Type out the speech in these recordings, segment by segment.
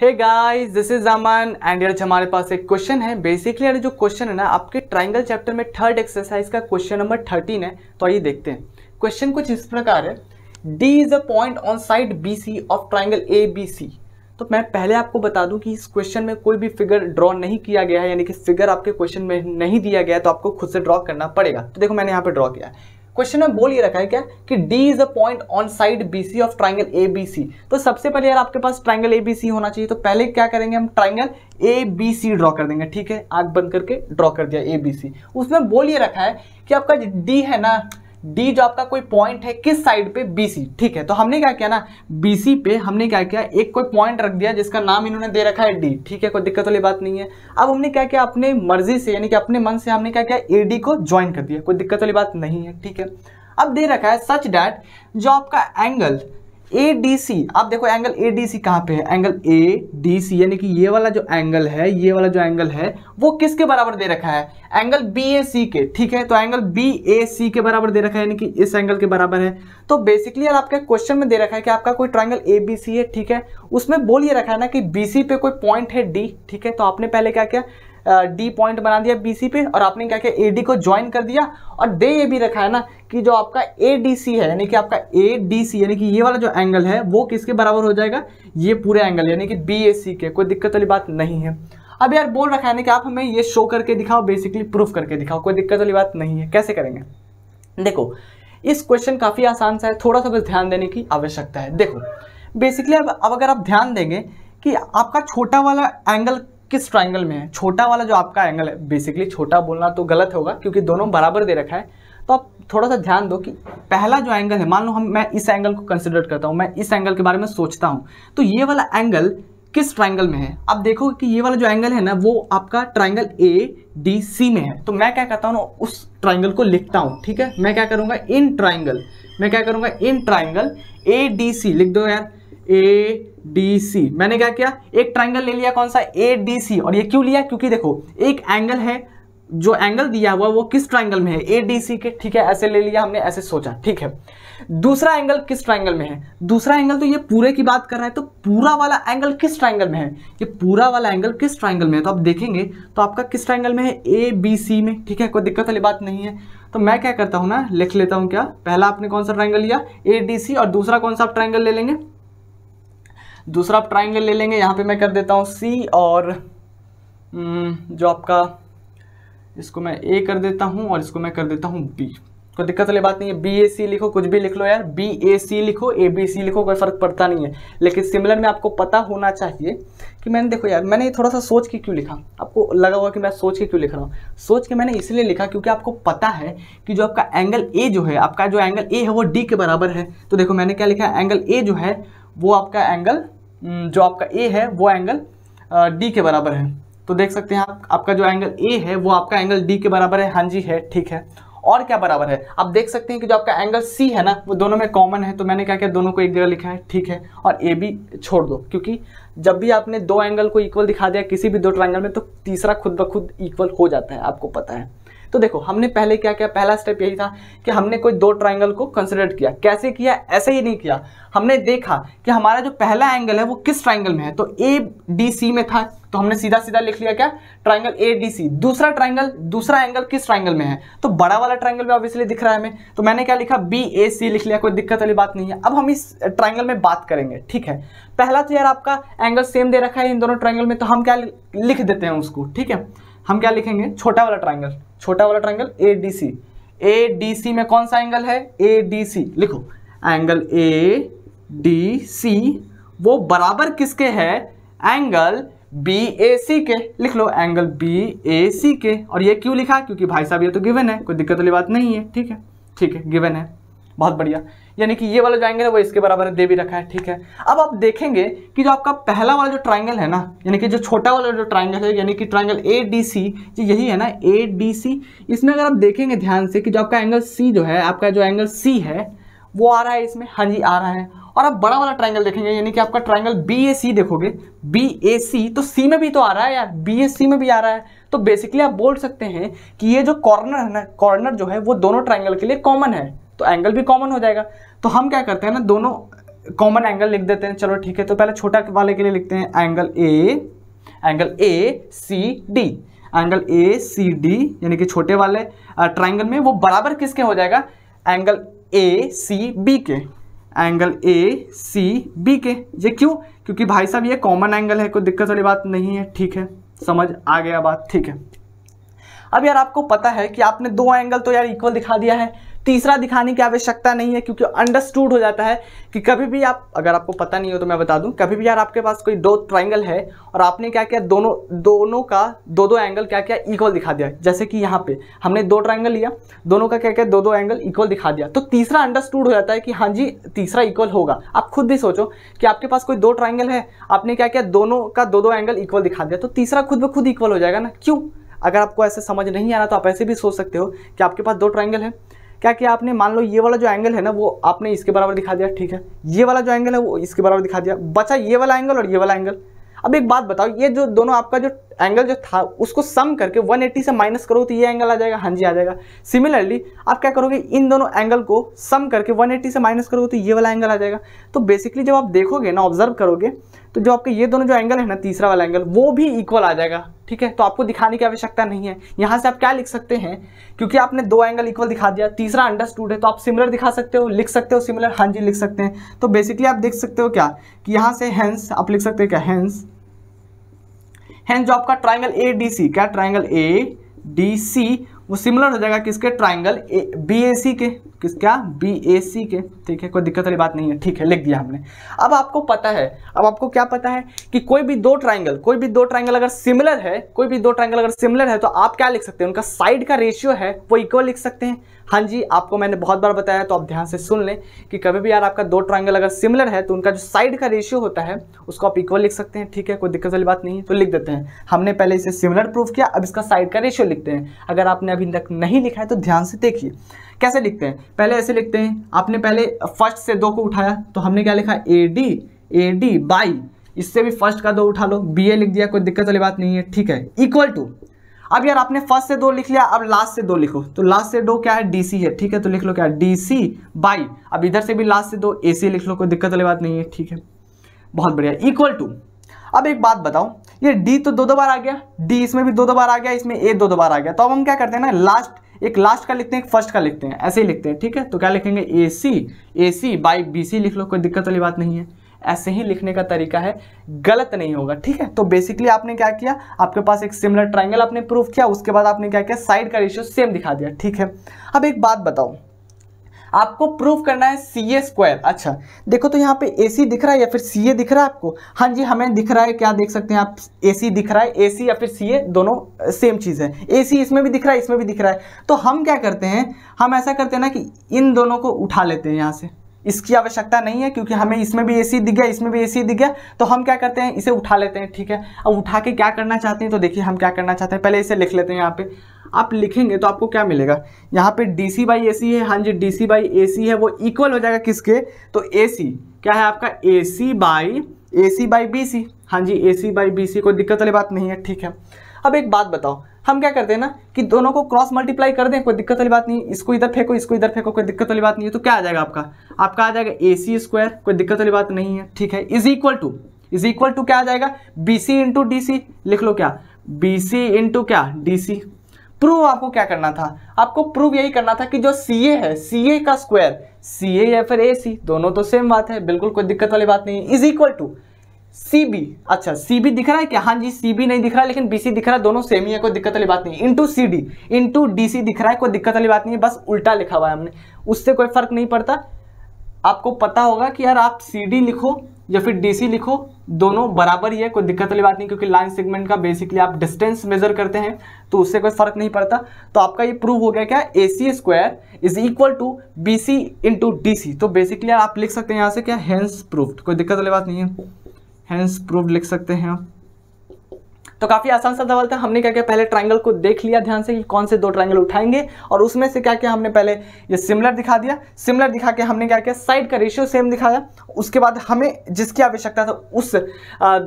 hey guys this is Aman and यार हमारे पास एक क्वेश्चन है बेसिकली यार जो क्वेश्चन है ना आपके ट्राइंगल चैप्टर में थर्ड एक्सरसाइज का क्वेश्चन नंबर थर्टीन है तो आइए देखते हैं क्वेश्चन कुछ इस प्रकार है D is a point on side B C of triangle A B C तो मैं पहले आपको बता दूं कि इस क्वेश्चन में कोई भी फिगर ड्रॉ नहीं किया गया है यानी कि फिगर आपके क्वेश्चन में नहीं दिया गया है तो आपको खुद से ड्रॉ करना पड़ेगा तो देखो मैंने यहाँ पे ड्रॉ किया है क्वेश्चन में बोल ये रखा है क्या कि D is a point on side B C of triangle A B C तो सबसे पहले यार आपके पास ट्राइंगल ए बी सी होना चाहिए तो पहले क्या करेंगे हम triangle A B C draw कर देंगे ठीक है आग बंद करके ड्रॉ कर दिया ए बी सी उसमें बोल ये रखा है कि आपका डी है ना डी जो आपका कोई पॉइंट है किस साइड पे बीसी ठीक है तो हमने क्या किया ना बीसी पे हमने क्या किया एक कोई पॉइंट रख दिया जिसका नाम इन्होंने दे रखा है डी ठीक है कोई दिक्कत वाली बात नहीं है अब हमने क्या किया अपने मर्जी से यानी कि अपने मन से हमने क्या किया ए डी को ज्वाइन कर दिया कोई दिक्कत वाली बात नहीं है ठीक है अब दे रखा है सच डैट जो आपका एंगल ए डी सी आप देखो एंगल ए डी सी कहाँ पे है एंगल ए डी सी यानी कि ये वाला जो एंगल है ये वाला जो एंगल है वो किसके बराबर दे रखा है एंगल बी ए सी के ठीक है तो एंगल बी ए सी के बराबर दे रखा है यानी कि इस एंगल के बराबर है तो बेसिकली आपके क्वेश्चन में दे रखा है कि आपका कोई ट्राइंगल ए बी सी है ठीक है उसमें बोल ये रखा है ना कि बी सी पे कोई पॉइंट है डी ठीक है तो आपने पहले क्या किया डी पॉइंट बना दिया बीसी पे और आपने क्या किया डी को ज्वाइन कर दिया और दे ये भी रखा है ना कि जो आपका ए डी सी है यानी कि आपका ए डी सी यानी कि ये वाला जो एंगल है वो किसके बराबर हो जाएगा ये पूरे एंगल यानी कि बी ए सी के कोई दिक्कत वाली बात नहीं है अब यार बोल रखा है ना कि आप हमें ये शो करके दिखाओ बेसिकली प्रूफ करके दिखाओ कोई दिक्कत वाली बात नहीं है कैसे करेंगे देखो इस क्वेश्चन काफ़ी आसान सा है थोड़ा सा बस ध्यान देने की आवश्यकता है देखो बेसिकली अब अब अगर आप ध्यान देंगे कि आपका छोटा वाला एंगल किस ट्राइंगल में है छोटा वाला जो आपका एंगल है बेसिकली छोटा बोलना तो गलत होगा क्योंकि दोनों बराबर दे रखा है तो आप थोड़ा सा ध्यान दो कि पहला जो एंगल है मान लो हम मैं इस एंगल को कंसिडर करता हूँ मैं इस एंगल के बारे में सोचता हूँ तो ये वाला एंगल किस ट्राइंगल में है आप देखो कि ये वाला जो एंगल है ना वो आपका ट्राइंगल ए डी सी में है तो मैं क्या कहता हूँ ना उस ट्राइंगल को लिखता हूँ ठीक है मैं क्या करूँगा इन ट्राइंगल मैं क्या करूँगा in triangle A D C लिख दो यार ए डी सी मैंने क्या किया एक ट्राइंगल ले लिया कौन सा ए डी सी और ये क्यों लिया क्योंकि देखो एक एंगल है जो एंगल दिया हुआ वो किस ट्राइंगल में है ए डी सी के ठीक है ऐसे ले लिया हमने ऐसे सोचा ठीक है दूसरा एंगल किस ट्राइंगल में है दूसरा एंगल तो ये पूरे की बात कर रहा है तो पूरा वाला एंगल किस ट्राइंगल में है ये पूरा वाला एंगल किस ट्राइंगल में है तो आप देखेंगे तो आपका किस ट्राइंगल में है ए बी सी में ठीक है कोई दिक्कत वाली बात नहीं है तो मैं क्या करता हूँ ना लिख लेता हूँ क्या पहला आपने कौन सा ट्राइंगल लिया ए डी सी और दूसरा कौन सा आप ट्राइंगल ले लेंगे दूसरा आप ट्राइंगल ले लेंगे यहाँ पे मैं कर देता हूँ सी और हम्म, जो आपका इसको मैं ए कर देता हूँ और इसको मैं कर देता हूँ बी कोई दिक्कत वाली बात नहीं है बी ए सी लिखो कुछ भी लिख लो यार बी ए सी लिखो ए बी सी लिखो कोई फर्क पड़ता नहीं है लेकिन सिमिलर में आपको पता होना चाहिए कि मैंने देखो यार मैंने थोड़ा सा सोच के क्यों लिखा आपको लगा होगा कि मैं सोच के क्यों लिख रहा हूँ सोच के मैंने इसलिए लिखा क्योंकि आपको पता है कि जो आपका एंगल ए जो है आपका जो एंगल ए है वो डी के बराबर है तो देखो मैंने क्या लिखा एंगल ए जो है वो आपका एंगल हम्म, जो आपका ए है वो एंगल डी के बराबर है तो देख सकते हैं आप आपका जो एंगल ए है वो आपका एंगल डी के बराबर है हाँ जी है ठीक है और क्या बराबर है आप देख सकते हैं कि जो आपका एंगल सी है ना वो दोनों में कॉमन है तो मैंने क्या किया दोनों को एक जगह लिखा है ठीक है और ए बी छोड़ दो क्योंकि जब भी आपने दो एंगल को इक्वल दिखा दिया किसी भी दो ट्राइंगल में तो तीसरा खुद ब खुद इक्वल हो जाता है आपको पता है तो देखो हमने पहले क्या किया पहला स्टेप यही था कि हमने कोई दो ट्राइंगल को कंसिडर किया कैसे किया ऐसे ही नहीं किया हमने देखा कि हमारा जो पहला एंगल है वो किस ट्राइंगल में है तो ए डी सी में था तो हमने सीधा सीधा लिख लिया क्या ट्राइंगल ए डी सी दूसरा ट्राइंगल दूसरा एंगल किस ट्राइंगल में है तो बड़ा वाला ट्राइंगल भी ऑब्वियसली दिख रहा है हमें तो मैंने क्या लिखा बी ए सी लिख लिया कोई दिक्कत वाली बात नहीं है अब हम इस ट्राइंगल में बात करेंगे ठीक है पहला तो यार आपका एंगल सेम दे रखा है इन दोनों ट्राइंगल में तो हम क्या लिख देते हैं उसको ठीक है हम क्या लिखेंगे छोटा वाला ट्राइंगल छोटा वाला triangle A D C A D C में कौन सा एंगल है ए डी सी लिखो एंगल ए डी सी वो बराबर किसके है एंगल बी ए सी के लिख लो एंगल बी ए सी के और ये क्यों लिखा क्योंकि भाई साहब ये तो गिवन है कोई दिक्कत वाली बात नहीं है ठीक है ठीक है गिवन है बहुत बढ़िया यानी कि ये वाला जो एंगल है वो इसके बराबर दे भी रखा है ठीक है अब आप देखेंगे कि जो आपका पहला वाला जो ट्राइंगल है ना यानी कि जो छोटा वाला जो ट्राइंगल है यानी कि ट्राइंगल ए डी सी यही है ना ए डी सी इसमें अगर आप देखेंगे ध्यान से कि जो आपका एंगल सी जो है आपका जो एंगल सी है वो आ रहा है इसमें हाँ जी आ रहा है और आप बड़ा वाला ट्राइंगल देखेंगे यानी कि आपका ट्राइंगल बी ए सी देखोगे बी ए सी तो सी में भी तो आ रहा है यार बी ए सी में भी आ रहा है तो बेसिकली आप बोल सकते हैं कि ये जो कॉर्नर है ना कॉर्नर जो है वो दोनों ट्राइंगल के लिए कॉमन है तो एंगल भी कॉमन हो जाएगा तो हम क्या करते हैं ना दोनों कॉमन एंगल लिख देते हैं चलो ठीक है तो पहले छोटा वाले के लिए लिखते हैं angle A angle A C D angle A C D यानी कि छोटे वाले ट्राइंगल में वो बराबर किसके हो जाएगा एंगल ए सी बी के एंगल ए सी बी के ये क्यों क्योंकि भाई साहब ये कॉमन एंगल है कोई दिक्कत वाली बात नहीं है ठीक है समझ आ गया बात ठीक है अब यार आपको पता है कि आपने दो एंगल तो यार इक्वल दिखा दिया है तीसरा दिखाने की आवश्यकता नहीं है क्योंकि अंडरस्टूड हो जाता है कि कभी भी आप अगर आपको पता नहीं हो तो मैं बता दूं कभी भी यार आपके पास कोई दो ट्राइंगल है और आपने क्या किया दोनों दोनों का दो दो एंगल क्या क्या इक्वल दिखा दिया जैसे कि यहाँ पे हमने दो ट्राइंगल लिया दोनों का क्या किया दो दो एंगल इक्वल दिखा दिया तो तीसरा अंडरस्टूड हो जाता है कि हाँ जी तीसरा इक्वल होगा आप खुद भी सोचो कि आपके पास कोई दो ट्राइंगल है आपने क्या किया दोनों का दो दो एंगल इक्वल दिखा दिया तो तीसरा खुद ब खुद इक्वल हो जाएगा ना क्यों अगर आपको ऐसे समझ नहीं आ रहा तो आप ऐसे भी सोच सकते हो कि आपके पास दो ट्राइंगल है क्या किया आपने मान लो ये वाला जो एंगल है ना वो आपने इसके बराबर दिखा दिया ठीक है ये वाला जो एंगल है वो इसके बराबर दिखा दिया बचा ये वाला एंगल और ये वाला एंगल अब एक बात बताओ ये जो दोनों आपका जो एंगल जो था उसको सम करके 180 से माइनस करो तो ये एंगल आ जाएगा हाँ जी आ जाएगा सिमिलरली आप क्या करोगे इन दोनों एंगल को सम करके 180 से माइनस करोगे तो ये वाला एंगल आ जाएगा तो बेसिकली जब आप देखोगे ना ऑब्जर्व करोगे तो जो आपके ये दोनों जो एंगल है ना तीसरा वाला एंगल वो भी इक्वल आ जाएगा ठीक है तो आपको दिखाने की आवश्यकता नहीं है यहाँ से आप क्या लिख सकते हैं क्योंकि आपने दो एंगल इक्वल दिखा दिया तीसरा अंडरस्टूड है तो आप सिमिलर दिखा सकते हो लिख सकते हो सिमिलर हाँ जी लिख सकते हैं तो बेसिकली आप देख सकते हो क्या कि यहाँ से हैंस आप लिख सकते हो क्या हैंस हैं जो आपका ट्राइंगल ए डी सी क्या ट्राइंगल ए डी सी वो सिमिलर हो जाएगा किसके ट्राइंगल बी ए सी के किस क्या बी ए सी के ठीक है कोई दिक्कत वाली बात नहीं है ठीक है लिख दिया हमने अब आपको पता है अब आपको क्या पता है कि कोई भी दो ट्राइंगल कोई भी दो ट्राइंगल अगर सिमिलर है कोई भी दो ट्राइंगल अगर सिमिलर है तो आप क्या लिख सकते हैं उनका साइड का रेशियो है वो इक्वल लिख सकते हैं हाँ जी आपको मैंने बहुत बार बताया तो आप ध्यान से सुन लें कि कभी भी यार आपका दो ट्राइंगल अगर सिमिलर है तो उनका जो साइड का रेशियो होता है उसको आप इक्वल लिख सकते हैं ठीक है कोई दिक्कत वाली बात नहीं है तो लिख देते हैं हमने पहले इसे सिमिलर प्रूफ किया अब इसका साइड का रेशियो लिखते हैं अगर आपने अभी तक नहीं लिखा है तो ध्यान से देखिए कैसे लिखते हैं पहले ऐसे लिखते हैं आपने पहले फर्स्ट से दो को उठाया तो हमने क्या लिखा A D A D by इससे भी फर्स्ट का दो उठा लो बी ए लिख दिया कोई दिक्कत वाली बात नहीं है ठीक है इक्वल टू अब यार आपने फर्स्ट से दो लिख लिया अब लास्ट से दो लिखो तो लास्ट से दो क्या है डी सी है ठीक है तो लिख लो क्या डी सी बाई अब इधर से भी लास्ट से दो ए सी लिख लो कोई दिक्कत वाली बात नहीं है ठीक है बहुत बढ़िया इक्वल टू अब एक बात बताओ ये डी तो दो दो बार आ गया डी इसमें भी दो दो बार आ गया इसमें ए दो दो बार आ गया तो अब हम क्या करते हैं ना लास्ट एक लास्ट का लिखते हैं एक फर्स्ट का लिखते हैं ऐसे ही लिखते हैं ठीक है तो क्या लिखेंगे ए सी ए सी बाई बी सी लिख लो कोई दिक्कत वाली बात नहीं है ऐसे ही लिखने का तरीका है गलत नहीं होगा ठीक है तो बेसिकली आपने क्या किया आपके पास एक सिमिलर ट्राइंगल आपने प्रूफ किया उसके बाद आपने क्या किया साइड का रेशियो सेम दिखा दिया ठीक है अब एक बात बताओ आपको प्रूफ करना है सी ए स्क्वायर अच्छा देखो तो यहाँ पे ए सी दिख रहा है या फिर सी ए दिख रहा है आपको हाँ जी हमें दिख रहा है क्या देख सकते हैं आप ए सी दिख रहा है ए सी या फिर सी ए दोनों सेम चीज़ है ए सी इसमें भी दिख रहा है इसमें भी दिख रहा है तो हम क्या करते हैं हम ऐसा करते हैं ना कि इन दोनों को उठा लेते हैं यहाँ से इसकी आवश्यकता नहीं है क्योंकि हमें इसमें भी एसी दिख गया इसमें भी एसी दिख गया तो हम क्या करते हैं इसे उठा लेते हैं ठीक है अब उठा के क्या करना चाहते हैं तो देखिए हम क्या करना चाहते हैं पहले इसे लिख लेते हैं यहाँ पे आप लिखेंगे तो आपको क्या मिलेगा यहाँ पे डी सी बाई ए सी है हाँ G D C by A सी है वो इक्वल हो जाएगा किसके तो ए सी क्या है आपका A C by A C by B C हाँ जी ए सी बाई बी सी कोई दिक्कत वाली बात नहीं है ठीक है अब एक बात बताओ हम क्या करते हैं ना कि दोनों को क्रॉस मल्टीप्लाई कर दें कोई दिक्कत वाली बात नहीं इसको इधर फेंको इसको इधर फेंको कोई दिक्कत वाली बात नहीं है तो क्या आ जाएगा आपका आपका आ जाएगा ए सी स्क्वायर कोई दिक्कत वाली बात नहीं है ठीक है is equal to is equal to क्या आ जाएगा B C into D C लिख लो क्या बी सी इंटू क्या डी सी प्रूव आपको क्या करना था आपको प्रूव यही करना था कि जो सी ए है सी ए का स्क्वायर सी ए या फिर ए सी दोनों तो सेम बात है बिल्कुल कोई दिक्कत वाली बात नहीं है is equal to C B अच्छा सी बी दिख रहा है क्या हाँ जी सी बी नहीं दिख रहा है लेकिन बी सी दिख रहा है दोनों सेम ही है कोई दिक्कत वाली बात नहीं into C D into D C दिख रहा है कोई दिक्कत वाली बात नहीं है बस उल्टा लिखा हुआ है हमने उससे कोई फर्क नहीं पड़ता आपको पता होगा कि यार आप सी डी लिखो या फिर डी लिखो दोनों बराबर ही है कोई दिक्कत वाली बात नहीं क्योंकि लाइन सेगमेंट का बेसिकली आप डिस्टेंस मेजर करते हैं तो उससे कोई फर्क नहीं पड़ता तो आपका ये प्रूव हो गया क्या A C square is equal to B C into D C तो बेसिकली आप लिख सकते हैं यहाँ से क्या हैंस प्रूफ कोई दिक्कत वाली बात नहीं है हैंस प्रूफ लिख सकते हैं आप तो काफ़ी आसान सा सवाल था हमने क्या क्या पहले ट्राइंगल को देख लिया ध्यान से कि कौन से दो ट्राइंगल उठाएंगे और उसमें से क्या क्या हमने पहले ये सिमिलर दिखा दिया सिमिलर दिखा के हमने क्या किया साइड का रेशियो सेम दिखाया उसके बाद हमें जिसकी आवश्यकता था उस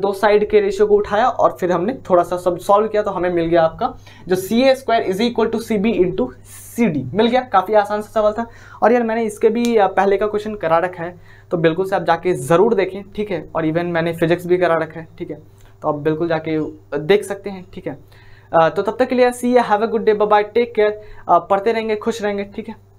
दो साइड के रेशियो को उठाया और फिर हमने थोड़ा सा सब सॉल्व किया तो हमें मिल गया आपका जो C A square is equal to C B into C D मिल गया काफ़ी आसान सा सवाल था और यार मैंने इसके भी पहले का क्वेश्चन करा रखा है तो बिल्कुल से आप जाके ज़रूर देखें ठीक है और इवन मैंने फिजिक्स भी करा रखा है ठीक है तो आप बिल्कुल जाके देख सकते हैं ठीक है तो तब तक के लिए see have a good day bye take care पढ़ते रहेंगे खुश रहेंगे ठीक है